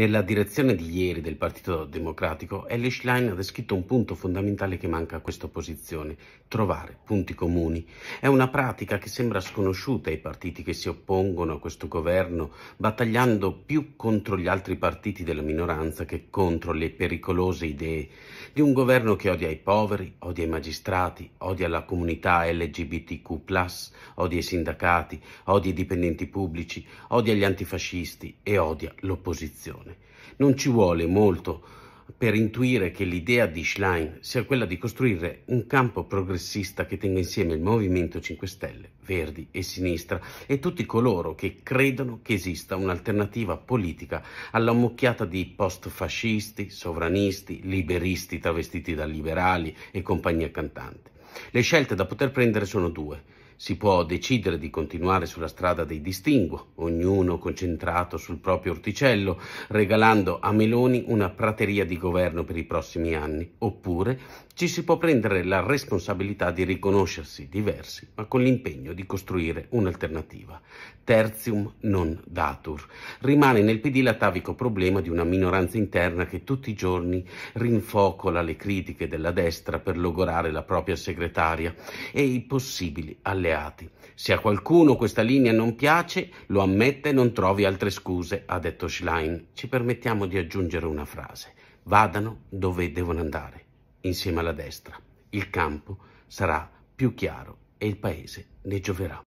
Nella direzione di ieri del Partito Democratico, Ellie Schlein ha descritto un punto fondamentale che manca a questa opposizione, trovare punti comuni. È una pratica che sembra sconosciuta ai partiti che si oppongono a questo governo, battagliando più contro gli altri partiti della minoranza che contro le pericolose idee di un governo che odia i poveri, odia i magistrati, odia la comunità LGBTQ+, odia i sindacati, odia i dipendenti pubblici, odia gli antifascisti e odia l'opposizione moderne. Non ci vuole molto per intuire che l'idea di Schlein sia quella di costruire un campo progressista che tenga insieme il Movimento 5 Stelle, Verdi e Sinistra e tutti coloro che credono che esista un'alternativa politica alla mucchiata di post-fascisti, sovranisti, liberisti travestiti da liberali e compagnia cantante. Le scelte da poter prendere sono due si può decidere di continuare sulla strada dei distinguo, ognuno concentrato sul proprio orticello, regalando a Meloni una prateria di governo per i prossimi anni, oppure ci si può prendere la responsabilità di riconoscersi diversi, ma con l'impegno di costruire un'alternativa. Tertium non datur. Rimane nel PD l'atavico problema di una minoranza interna che tutti i giorni rinfocola le critiche della destra per logorare la propria segretaria e i possibili alleati alleati. Se a qualcuno questa linea non piace, lo ammette e non trovi altre scuse, ha detto Schlein. Ci permettiamo di aggiungere una frase. Vadano dove devono andare, insieme alla destra. Il campo sarà più chiaro e il paese ne gioverà.